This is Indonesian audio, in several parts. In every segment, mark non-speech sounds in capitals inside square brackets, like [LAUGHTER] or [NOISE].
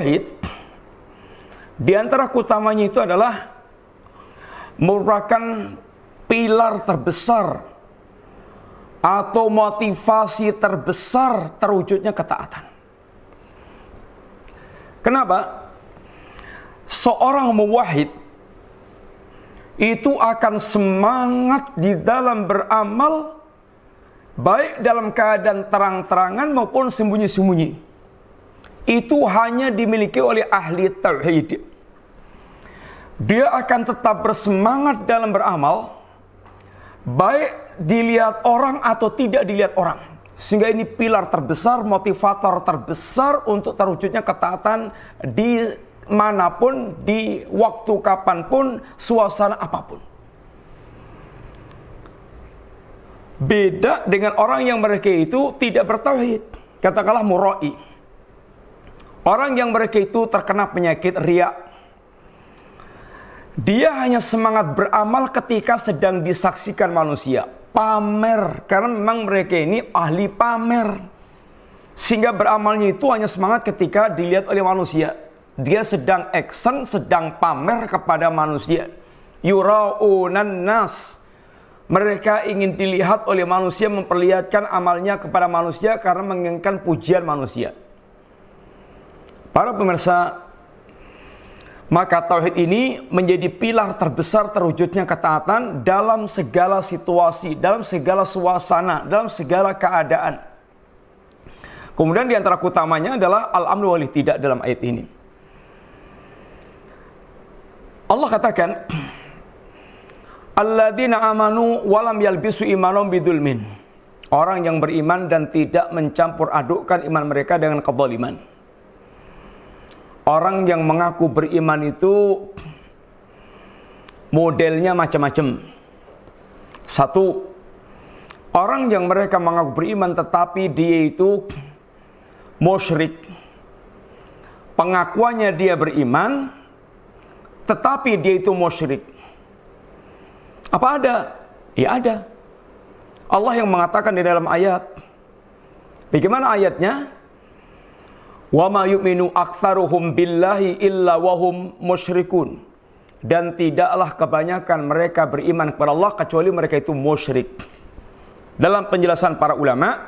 tauhid di antara utamanya itu adalah merupakan pilar terbesar atau motivasi terbesar terwujudnya ketaatan. Kenapa? Seorang muwahid itu akan semangat di dalam beramal baik dalam keadaan terang-terangan maupun sembunyi-sembunyi itu hanya dimiliki oleh ahli tauhid. Dia akan tetap bersemangat dalam beramal baik dilihat orang atau tidak dilihat orang. Sehingga ini pilar terbesar, motivator terbesar untuk terwujudnya ketaatan di manapun, di waktu kapanpun, suasana apapun. Beda dengan orang yang mereka itu tidak bertauhid. Katakanlah muroi. Orang yang mereka itu terkena penyakit riak. Dia hanya semangat beramal ketika sedang disaksikan manusia. Pamer, karena memang mereka ini ahli pamer. Sehingga beramalnya itu hanya semangat ketika dilihat oleh manusia. Dia sedang action, sedang pamer kepada manusia. Yuraunan nas. Mereka ingin dilihat oleh manusia, memperlihatkan amalnya kepada manusia karena menginginkan pujian manusia. Para pemirsa, maka tauhid ini menjadi pilar terbesar terwujudnya ketaatan dalam segala situasi, dalam segala suasana, dalam segala keadaan. Kemudian di antara utamanya adalah al-amnu wali tidak dalam ayat ini. Allah katakan, Alladzina amanu walam yalbisu imanom bidulmin. Orang yang beriman dan tidak mencampur adukkan iman mereka dengan kezaliman orang yang mengaku beriman itu modelnya macam-macam. Satu, orang yang mereka mengaku beriman tetapi dia itu musyrik. Pengakuannya dia beriman tetapi dia itu musyrik. Apa ada? Ya ada. Allah yang mengatakan di dalam ayat. Bagaimana ayatnya? Wa ma yu'minu aktsaruhum billahi illa wahum musyrikun. Dan tidaklah kebanyakan mereka beriman kepada Allah kecuali mereka itu musyrik. Dalam penjelasan para ulama,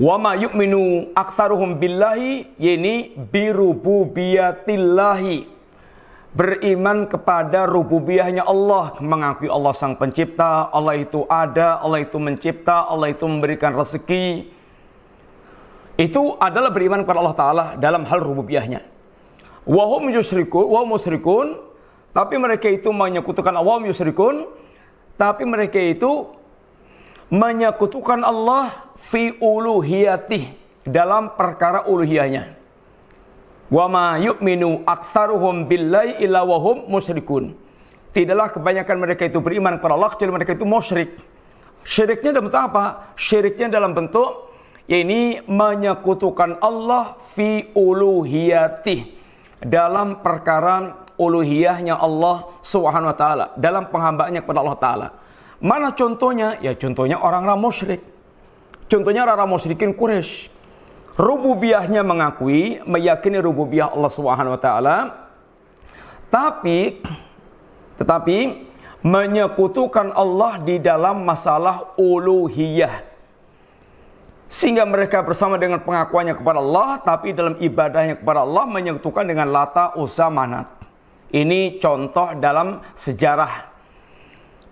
wa ma yu'minu aktsaruhum billahi yani birububiyatillahi beriman kepada rububiyahnya Allah, mengakui Allah sang pencipta, Allah itu ada, Allah itu mencipta, Allah itu memberikan rezeki, itu adalah beriman kepada Allah Ta'ala dalam hal rububiyahnya. Wahum yusrikun, wahum musrikun, tapi mereka itu menyekutukan Allah yusrikun, tapi mereka itu menyekutukan Allah fi uluhiyatih dalam perkara uluhiyahnya. Wa ma yu'minu aktsaruhum billahi illa wahum musyrikun. Tidaklah kebanyakan mereka itu beriman kepada Allah kecuali mereka itu musyrik. Syiriknya dalam bentuk apa? Syiriknya dalam bentuk ini menyekutukan Allah fi uluhiyati dalam perkara uluhiyahnya Allah Subhanahu wa taala, dalam penghambaannya kepada Allah taala. Mana contohnya? Ya contohnya orang-orang musyrik. Contohnya orang-orang musyrikin Quraisy. Rububiyahnya mengakui, meyakini rububiyah Allah Subhanahu wa taala. Tapi tetapi menyekutukan Allah di dalam masalah uluhiyah sehingga mereka bersama dengan pengakuannya kepada Allah tapi dalam ibadahnya kepada Allah menyekutukan dengan lata uzza manat ini contoh dalam sejarah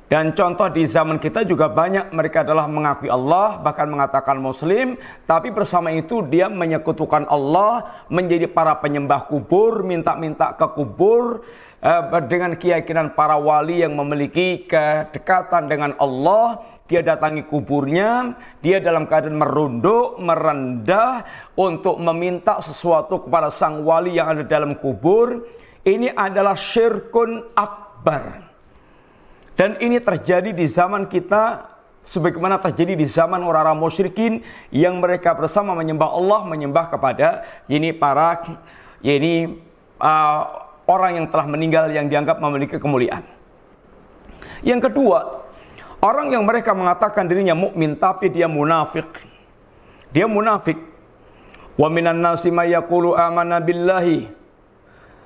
dan contoh di zaman kita juga banyak mereka adalah mengakui Allah bahkan mengatakan muslim tapi bersama itu dia menyekutukan Allah menjadi para penyembah kubur minta-minta ke kubur Eh, dengan keyakinan para wali yang memiliki kedekatan dengan Allah, dia datangi kuburnya, dia dalam keadaan merunduk, merendah untuk meminta sesuatu kepada sang wali yang ada dalam kubur. Ini adalah syirkun akbar. Dan ini terjadi di zaman kita sebagaimana terjadi di zaman orang-orang musyrikin yang mereka bersama menyembah Allah, menyembah kepada ini para ini eh, orang yang telah meninggal yang dianggap memiliki kemuliaan. Yang kedua, orang yang mereka mengatakan dirinya mukmin tapi dia munafik. Dia munafik. Wa minan nasi yaqulu amana billahi.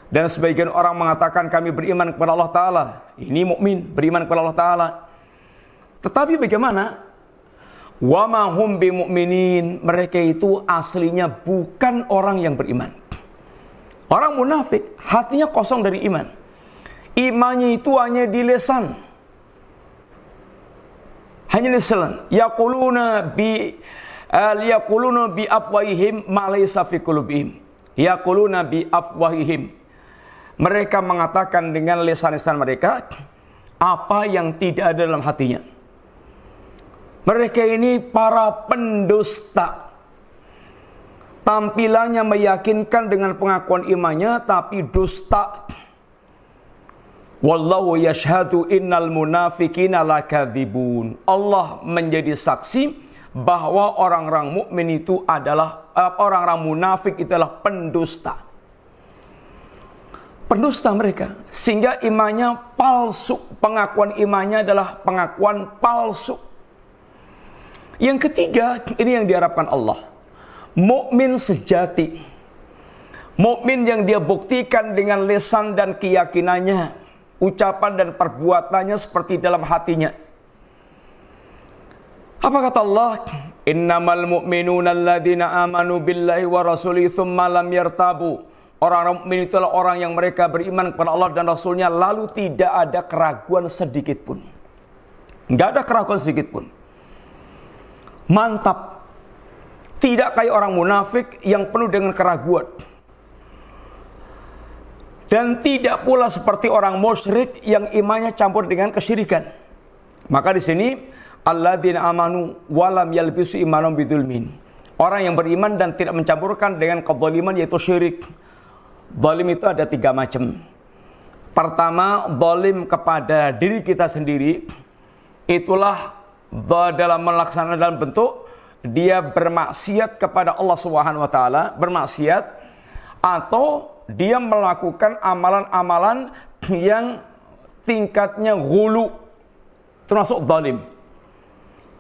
Dan sebagian orang mengatakan kami beriman kepada Allah taala. Ini mukmin, beriman kepada Allah taala. Tetapi bagaimana? Wa ma hum Mereka itu aslinya bukan orang yang beriman. Orang munafik hatinya kosong dari iman. Imannya itu hanya di lesan. Hanya lesan. Yaquluna bi al eh, yaquluna bi afwahihim ma laysa fi qulubihim. Yaquluna bi afwahihim. Mereka mengatakan dengan lesan-lesan mereka apa yang tidak ada dalam hatinya. Mereka ini para pendusta. Tampilannya meyakinkan dengan pengakuan imannya tapi dusta. Wallahu yashhadu innal munafiqina lakadzibun. Allah menjadi saksi bahwa orang-orang mukmin itu adalah eh, orang-orang munafik itulah pendusta. Pendusta mereka sehingga imannya palsu, pengakuan imannya adalah pengakuan palsu. Yang ketiga, ini yang diharapkan Allah mukmin sejati. Mukmin yang dia buktikan dengan lesan dan keyakinannya, ucapan dan perbuatannya seperti dalam hatinya. Apa kata Allah? Innamal mu'minuna alladzina amanu billahi wa rasuli thumma lam yartabu. Orang-orang mukmin itulah orang yang mereka beriman kepada Allah dan Rasulnya lalu tidak ada keraguan sedikit pun. Enggak ada keraguan sedikit pun. Mantap tidak kayak orang munafik yang penuh dengan keraguan. Dan tidak pula seperti orang musyrik yang imannya campur dengan kesyirikan. Maka di sini alladzina amanu walam yalbisu imanum bidulmin. Orang yang beriman dan tidak mencampurkan dengan kezaliman yaitu syirik. Zalim itu ada tiga macam. Pertama, zalim kepada diri kita sendiri itulah dalam melaksanakan dalam bentuk dia bermaksiat kepada Allah Subhanahu wa taala, bermaksiat atau dia melakukan amalan-amalan yang tingkatnya gulu termasuk zalim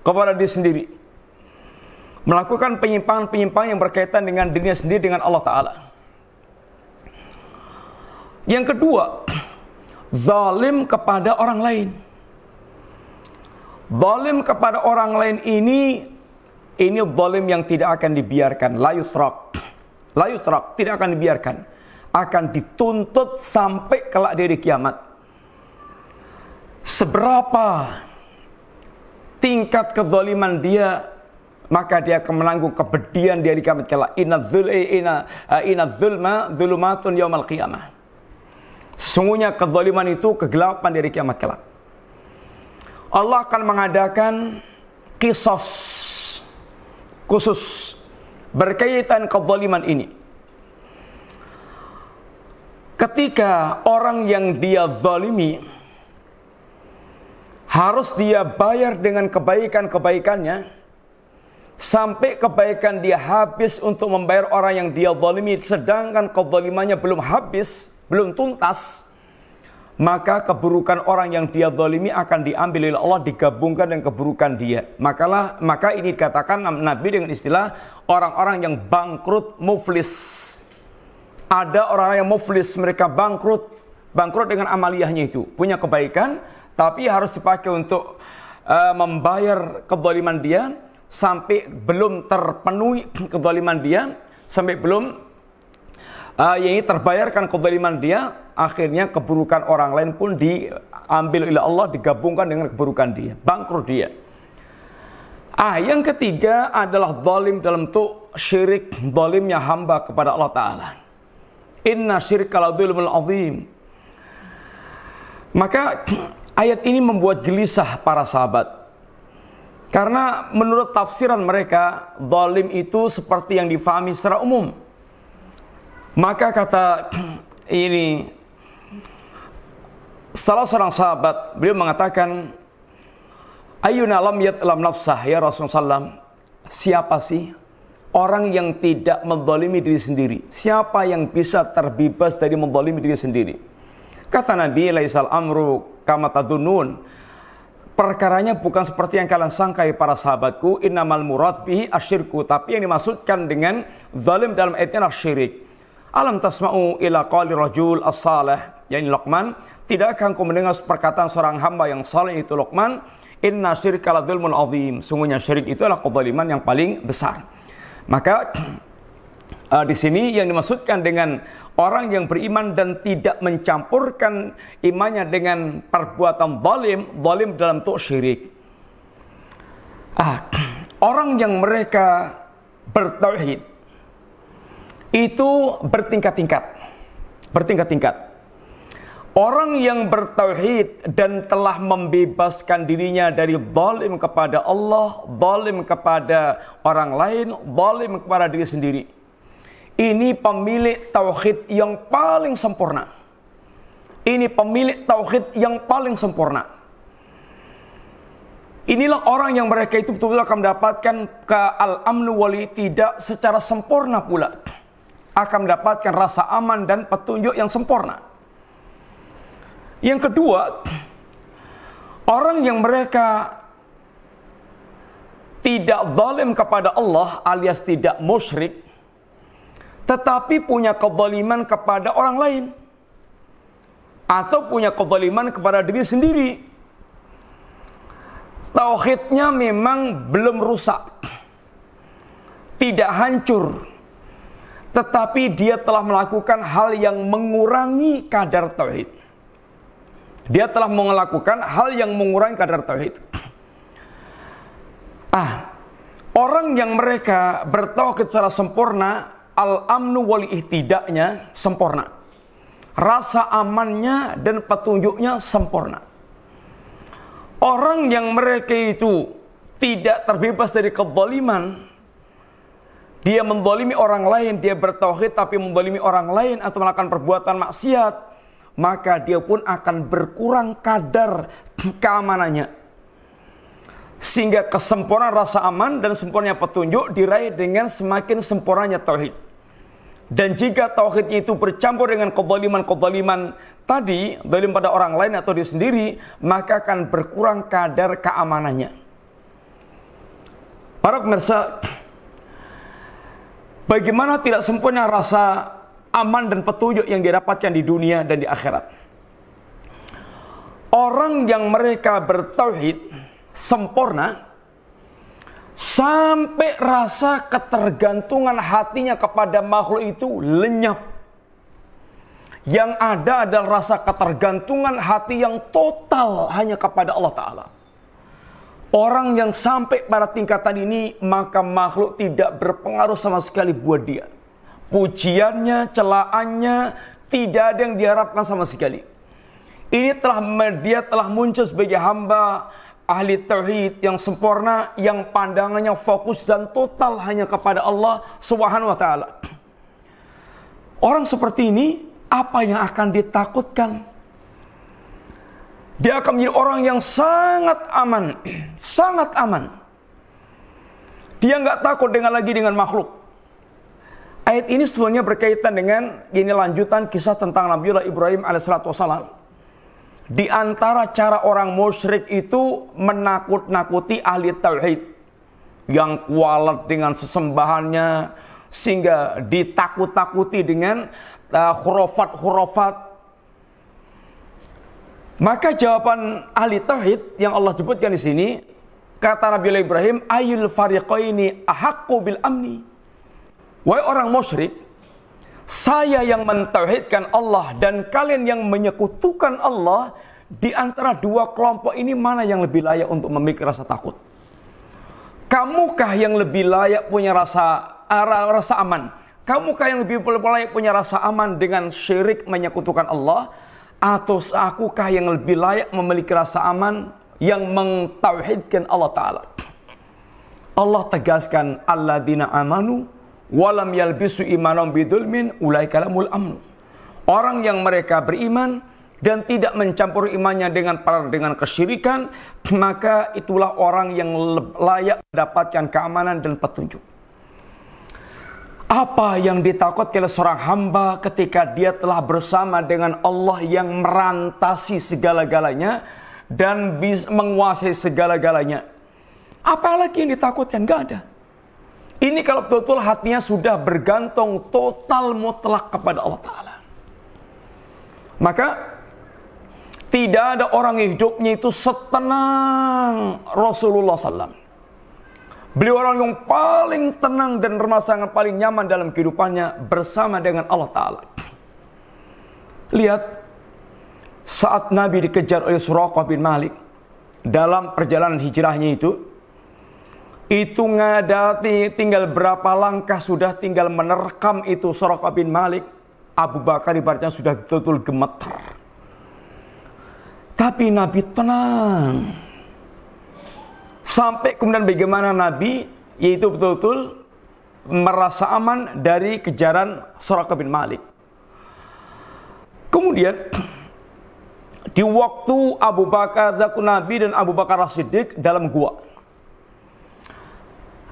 kepada diri sendiri. Melakukan penyimpangan-penyimpangan yang berkaitan dengan dirinya sendiri dengan Allah taala. Yang kedua, [CLEARS THROAT] zalim kepada orang lain. Zalim kepada orang lain ini ini zalim yang tidak akan dibiarkan. Layu yusrak. Layu yusrak. Tidak akan dibiarkan. Akan dituntut sampai kelak dari kiamat. Seberapa tingkat kezaliman dia maka dia akan menanggung kebedian dia di kiamat kelak. inna dzul'i eh, inna eh, inna dzulma dzulumatun yaumal qiyamah sesungguhnya kezaliman itu kegelapan dari kiamat kelak Allah akan mengadakan kisos khusus berkaitan kezaliman ini. Ketika orang yang dia zalimi harus dia bayar dengan kebaikan-kebaikannya sampai kebaikan dia habis untuk membayar orang yang dia zalimi sedangkan kezalimannya belum habis, belum tuntas maka keburukan orang yang dia zalimi akan diambil oleh Allah digabungkan dengan keburukan dia. Makalah maka ini dikatakan Nabi dengan istilah orang-orang yang bangkrut muflis. Ada orang yang muflis, mereka bangkrut, bangkrut dengan amaliyahnya itu. Punya kebaikan tapi harus dipakai untuk uh, membayar kezaliman dia sampai belum terpenuhi [CLEARS THROAT] kezaliman dia, sampai belum uh, yang ini terbayarkan kezaliman dia, akhirnya keburukan orang lain pun diambil oleh Allah, digabungkan dengan keburukan dia, bangkrut dia. Ah, yang ketiga adalah zalim dalam tu syirik, zalimnya hamba kepada Allah Ta'ala. Inna syirik kalau azim. Maka [CLEARS THROAT] ayat ini membuat gelisah para sahabat. Karena menurut tafsiran mereka, zalim itu seperti yang difahami secara umum maka kata ini salah seorang sahabat beliau mengatakan ayuna lam lam nafsah ya Rasulullah sallam siapa sih orang yang tidak mendolimi diri sendiri siapa yang bisa terbebas dari mendolimi diri sendiri kata Nabi laisal amru kama tadunun perkaranya bukan seperti yang kalian sangkai para sahabatku innamal murad bihi asyirku tapi yang dimaksudkan dengan zalim dalam ayatnya adalah syirik Alam tasma'u ila qali rajul as-salih, yakni Luqman, akan kau mendengar perkataan seorang hamba yang saleh itu Luqman, inna syirka la dzulmun azim. Sungguhnya syirik itu adalah kezaliman yang paling besar. Maka uh, [CLEARS THROAT] di sini yang dimaksudkan dengan orang yang beriman dan tidak mencampurkan imannya dengan perbuatan zalim, zalim dalam tuh syirik. Ah, [CLEARS THROAT] orang yang mereka bertauhid itu bertingkat-tingkat. Bertingkat-tingkat. Orang yang bertauhid dan telah membebaskan dirinya dari zalim kepada Allah, zalim kepada orang lain, zalim kepada diri sendiri. Ini pemilik tauhid yang paling sempurna. Ini pemilik tauhid yang paling sempurna. Inilah orang yang mereka itu betul-betul akan mendapatkan ke al-amnu wali tidak secara sempurna pula akan mendapatkan rasa aman dan petunjuk yang sempurna. Yang kedua, orang yang mereka tidak zalim kepada Allah alias tidak musyrik tetapi punya kezaliman kepada orang lain atau punya kezaliman kepada diri sendiri tauhidnya memang belum rusak tidak hancur tetapi dia telah melakukan hal yang mengurangi kadar tauhid. Dia telah melakukan hal yang mengurangi kadar tauhid. [CLEARS THROAT] Ah, orang yang mereka bertauhid secara sempurna, al-amnu wal ihtidaknya sempurna. Rasa amannya dan petunjuknya sempurna. Orang yang mereka itu tidak terbebas dari keboliman dia mendolimi orang lain, dia bertauhid tapi mendolimi orang lain atau melakukan perbuatan maksiat, maka dia pun akan berkurang kadar keamanannya. Sehingga kesempurnaan rasa aman dan sempurnanya petunjuk diraih dengan semakin sempurnanya tauhid. Dan jika tauhidnya itu bercampur dengan kezaliman-kezaliman tadi, zalim pada orang lain atau dia sendiri, maka akan berkurang kadar keamanannya. Para pemirsa, Bagaimana tidak sempurna rasa aman dan petunjuk yang dia dapatkan di dunia dan di akhirat. Orang yang mereka bertauhid sempurna sampai rasa ketergantungan hatinya kepada makhluk itu lenyap. Yang ada adalah rasa ketergantungan hati yang total hanya kepada Allah Ta'ala. Orang yang sampai pada tingkatan ini, maka makhluk tidak berpengaruh sama sekali buat dia. Pujiannya, celaannya, tidak ada yang diharapkan sama sekali. Ini telah dia telah muncul sebagai hamba ahli tauhid yang sempurna, yang pandangannya fokus dan total hanya kepada Allah Subhanahu wa taala. Orang seperti ini apa yang akan ditakutkan? Dia akan menjadi orang yang sangat aman, [CLEARS THROAT] sangat aman. Dia nggak takut dengan lagi dengan makhluk. Ayat ini sebenarnya berkaitan dengan ini lanjutan kisah tentang Nabiullah Ibrahim alaihissalam. Di antara cara orang musyrik itu menakut-nakuti ahli tauhid yang kualat dengan sesembahannya sehingga ditakut-takuti dengan khurafat khurafat uh, maka jawaban ahli tauhid yang Allah sebutkan di sini kata Nabi Ibrahim ayul fariqaini ahaqqu bil amni. Wahai orang musyrik, saya yang mentauhidkan Allah dan kalian yang menyekutukan Allah di antara dua kelompok ini mana yang lebih layak untuk memiliki rasa takut? Kamukah yang lebih layak punya rasa rasa aman? Kamukah yang lebih layak punya rasa aman dengan syirik menyekutukan Allah? Atau seakukah yang lebih layak memiliki rasa aman yang mentauhidkan Allah Ta'ala. Allah tegaskan Allah alladzina amanu walam yalbisu imanam bidulmin ulai kalamul amnu. Orang yang mereka beriman dan tidak mencampur imannya dengan dengan kesyirikan, maka itulah orang yang layak mendapatkan keamanan dan petunjuk. Apa yang ditakutkan oleh seorang hamba ketika dia telah bersama dengan Allah yang merantasi segala-galanya dan menguasai segala-galanya? Apalagi yang ditakutkan? Gak ada. Ini kalau betul-betul hatinya sudah bergantung total mutlak kepada Allah Ta'ala. Maka tidak ada orang hidupnya itu setenang Rasulullah SAW. Beliau orang yang paling tenang dan yang paling nyaman dalam kehidupannya bersama dengan Allah Ta'ala. Lihat saat Nabi dikejar oleh Suraqah bin Malik dalam perjalanan hijrahnya itu itu ngadati tinggal berapa langkah sudah tinggal menerkam itu Suraqah bin Malik Abu Bakar ibaratnya sudah betul-betul gemeter tapi Nabi tenang Sampai kemudian bagaimana Nabi yaitu betul-betul merasa aman dari kejaran Suraka bin Malik. Kemudian di waktu Abu Bakar Zakun Nabi dan Abu Bakar Siddiq dalam gua.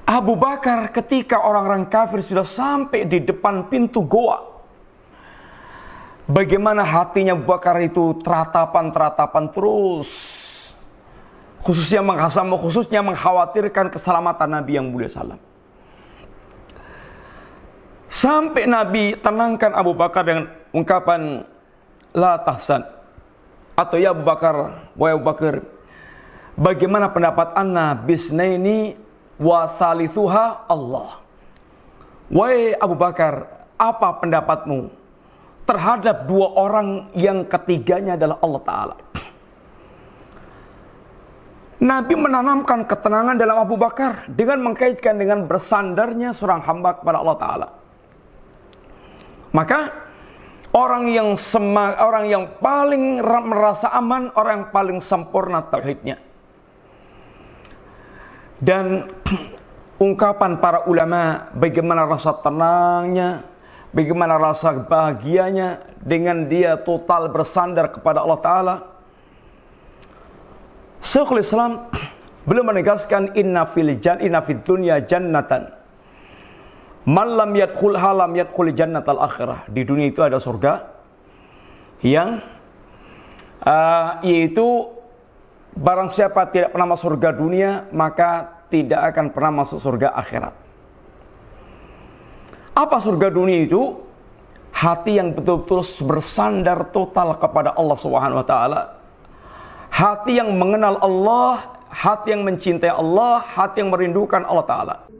Abu Bakar ketika orang-orang kafir sudah sampai di depan pintu gua Bagaimana hatinya Abu Bakar itu teratapan-teratapan terus khususnya menghasam khususnya mengkhawatirkan keselamatan Nabi yang mulia salam. Sampai Nabi tenangkan Abu Bakar dengan ungkapan la tahsan atau ya Abu Bakar, wahai Abu Bakar, bagaimana pendapat Anna bisnaini wa thalithuha Allah? Wahai Abu Bakar, apa pendapatmu terhadap dua orang yang ketiganya adalah Allah Ta'ala? Nabi menanamkan ketenangan dalam Abu Bakar dengan mengkaitkan dengan bersandarnya seorang hamba kepada Allah Taala. Maka orang yang sema, orang yang paling merasa aman, orang yang paling sempurna tauhidnya. Dan [CLEARS THROAT] ungkapan para ulama bagaimana rasa tenangnya, bagaimana rasa bahagianya dengan dia total bersandar kepada Allah Taala Syekhul Islam belum menegaskan inna fil jan inna fid dunya jannatan. Man lam yadkhul halam yadkhul jannatal akhirah. Di dunia itu ada surga yang uh, yaitu barang siapa tidak pernah masuk surga dunia maka tidak akan pernah masuk surga akhirat. Apa surga dunia itu? Hati yang betul-betul bersandar total kepada Allah Subhanahu wa taala hati yang mengenal Allah, hati yang mencintai Allah, hati yang merindukan Allah Ta'ala.